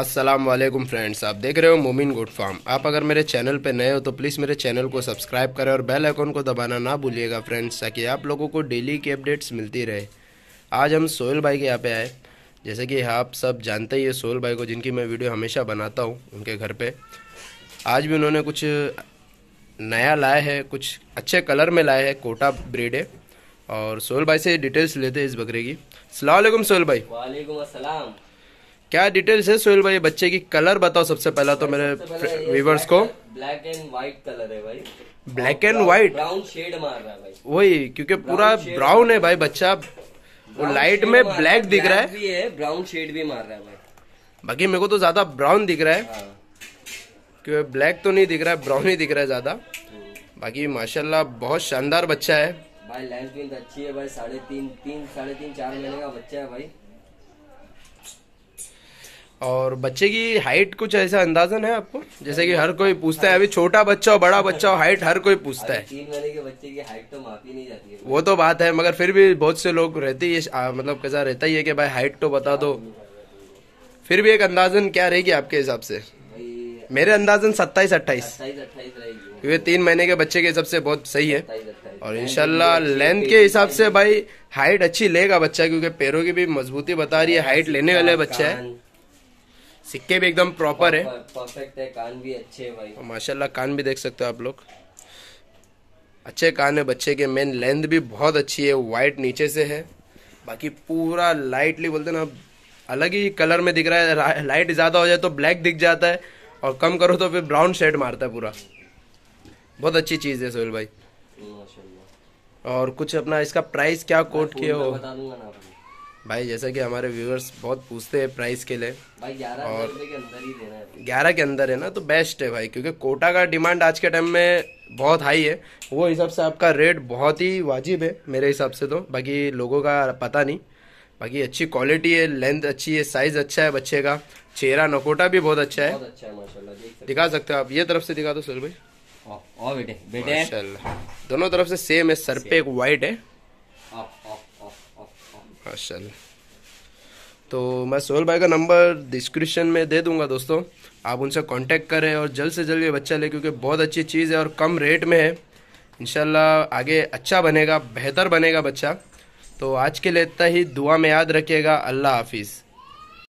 अस्सलाम वालेकुम फ्रेंड्स आप देख रहे हो मोमिन गुड फार्म आप अगर मेरे चैनल पर नए हो तो प्लीज़ मेरे चैनल को सब्सक्राइब करें और बेल आइकन को दबाना ना भूलिएगा फ्रेंड्स ताकि आप लोगों को डेली की अपडेट्स मिलती रहे आज हम सोहेल भाई के यहाँ पे आए जैसे कि आप सब जानते ही है सोहेल भाई को जिनकी मैं वीडियो हमेशा बनाता हूँ उनके घर पर आज भी उन्होंने कुछ नया लाया है कुछ अच्छे कलर में लाया है कोटा ब्रीड है और सोहेल भाई से डिटेल्स लेते हैं इस बकरे की सलाम सोहेल भाई वालेकुम क्या डिटेल्स है सोहेल भाई बच्चे की कलर बताओ सबसे पहला तो मेरे व्यूवर्स को ब्लैक एंड व्हाइट कलर है भाई black and white brown shade मार रहा है भाई वही क्योंकि पूरा ब्राउन है भाई बच्चा वो लाइट में ब्लैक दिख रहा है ब्राउन शेड भी मार रहा है भाई बाकी मेरे को तो ज्यादा ब्राउन दिख रहा है हाँ। क्योंकि ब्लैक तो नहीं दिख रहा है ब्राउन ही दिख रहा है ज्यादा हम्म। बाकी माशाल्लाह बहुत शानदार बच्चा है भाई लेंथ भी तो अच्छी है भाई साढ़े तीन तीन साढ़े तीन चार महीने का बच्चा है भाई और बच्चे की हाइट कुछ ऐसा अंदाजन है आपको जैसे कि हर कोई पूछता है अभी छोटा बच्चा हो बड़ा बच्चा हो हाइट हर कोई पूछता तो है वो तो बात है मगर फिर भी बहुत से लोग रहते है मतलब कैसा रहता ही है कि भाई हाइट तो बता दो फिर भी एक अंदाजन क्या रहेगी आपके हिसाब से मेरे अंदाजन सत्ताईस अट्ठाईस क्योंकि तीन महीने के बच्चे के हिसाब से बहुत सही है और इनशाला लेंथ के हिसाब से भाई हाइट अच्छी लेगा बच्चा क्योंकि पैरों की भी मजबूती बता रही है हाइट लेने वाले बच्चा है सिक्के भी एकदम प्रॉपर है परफेक्ट है कान भी अच्छे है भाई माशाल्लाह कान भी देख सकते हो आप लोग अच्छे कान है बच्चे के मेन लेंथ भी बहुत अच्छी है वाइट नीचे से है बाकी पूरा लाइटली बोलते ना अलग ही कलर में दिख रहा है लाइट ज़्यादा हो जाए तो ब्लैक दिख जाता है और कम करो तो फिर ब्राउन शेड मारता है पूरा बहुत अच्छी चीज़ है सोहेल भाई और कुछ अपना इसका प्राइस क्या कोट किए हो भाई जैसा कि हमारे व्यूअर्स बहुत पूछते हैं प्राइस के लिए भाई ग्यारह और के अंदर है ग्यारह के अंदर है ना तो बेस्ट है भाई क्योंकि कोटा का डिमांड आज के टाइम में बहुत हाई है वो हिसाब से आपका रेट बहुत ही वाजिब है मेरे हिसाब से तो बाकी लोगों का पता नहीं बाकी अच्छी क्वालिटी है लेंथ अच्छी है साइज अच्छा है बच्चे का चेहरा नकोटा भी बहुत अच्छा है, बहुत अच्छा है माशाल्लाह दिखा सकते हो आप ये तरफ से दिखा दो सर भाई बेटे बेटे दोनों तरफ से सेम है सर पे एक वाइट है माशाल्लाह तो मैं सोहल भाई का नंबर डिस्क्रिप्शन में दे दूंगा दोस्तों आप उनसे कांटेक्ट करें और जल्द से जल्द ये बच्चा ले क्योंकि बहुत अच्छी चीज़ है और कम रेट में है इन आगे अच्छा बनेगा बेहतर बनेगा बच्चा तो आज के लिए इतना ही दुआ में याद रखिएगा अल्लाह हाफिज़